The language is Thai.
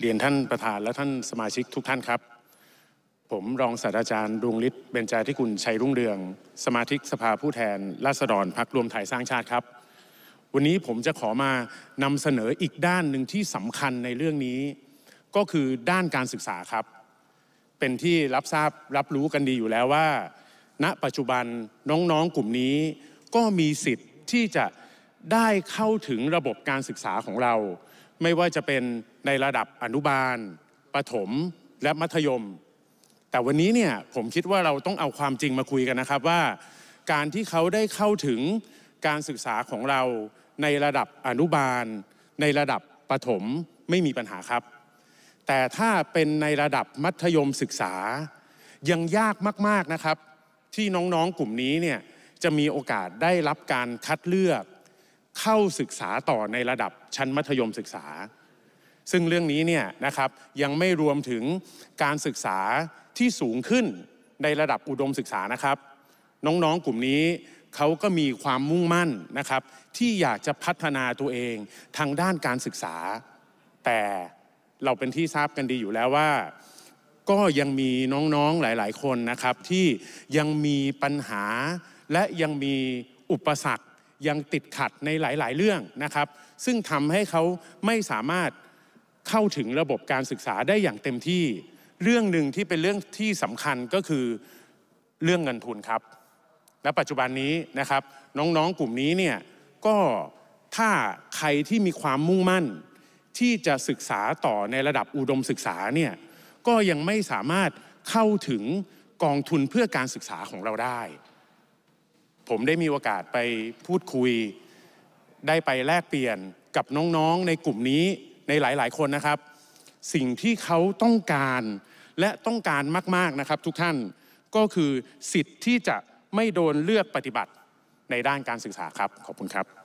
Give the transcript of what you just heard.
เรียนท่านประธานและท่านสมาชิกทุกท่านครับ ผมรองศาสตราจารย์ดวงฤทธิ์เบญจาธิกุลชัยรุ่งเรือง สมาชิกสภาผู้แทนราษฎรพักรวมไทยสร้างชาติครับ วันนี้ผมจะขอมานำเสนออีกด้านหนึ่งที่สำคัญในเรื่องนี้ ก็คือด้านการศึกษาครับ เป็นที่รับทราบรับรู้กันดีอยู่แล้วว่า ณปัจจุบันน้องๆกลุ่มนี้ ก็มีสิทธิ์ที่จะได้เข้าถึงระบบการศึกษาของเราไม่ว่าจะเป็นในระดับอนุบาล ประถม และมัธยม แต่วันนี้เนี่ยผมคิดว่าเราต้องเอาความจริงมาคุยกันนะครับว่าการที่เขาได้เข้าถึงการศึกษาของเราในระดับอนุบาล ในระดับประถมไม่มีปัญหาครับ แต่ถ้าเป็นในระดับมัธยมศึกษายังยากมากๆนะครับ ที่น้องๆกลุ่มนี้เนี่ยจะมีโอกาสได้รับการคัดเลือกเข้าศึกษาต่อในระดับชั้นมัธยมศึกษา ซึ่งเรื่องนี้เนี่ยนะครับยังไม่รวมถึงการศึกษาที่สูงขึ้นในระดับอุดมศึกษานะครับ น้องๆกลุ่มนี้เขาก็มีความมุ่งมั่นนะครับที่อยากจะพัฒนาตัวเองทางด้านการศึกษา แต่เราเป็นที่ทราบกันดีอยู่แล้วว่า ก็ยังมีน้องๆหลายๆคนนะครับ ที่ยังมีปัญหาและยังมีอุปสรรคยังติดขัดในหลายๆ เรื่องนะครับ ซึ่งทำให้เขาไม่สามารถเข้าถึงระบบการศึกษาได้อย่างเต็มที่เรื่องหนึ่งที่เป็นเรื่องที่สำคัญก็คือเรื่องเงินทุนครับและปัจจุบันนี้นะครับ น้องๆ กลุ่มนี้เนี่ยก็ถ้าใครที่มีความมุ่งมั่น ที่จะศึกษาต่อในระดับอุดมศึกษาเนี่ยก็ยังไม่สามารถเข้าถึงกองทุนเพื่อการศึกษาของเราได้ผมได้มีโอกาสไปพูดคุย ได้ไปแลกเปลี่ยนกับน้องๆในกลุ่มนี้ในหลายๆ คนนะครับ สิ่งที่เขาต้องการและต้องการมากๆนะครับ ทุกท่านก็คือสิทธิ์ที่จะไม่โดนเลือกปฏิบัติในด้านการศึกษาครับขอบคุณครับ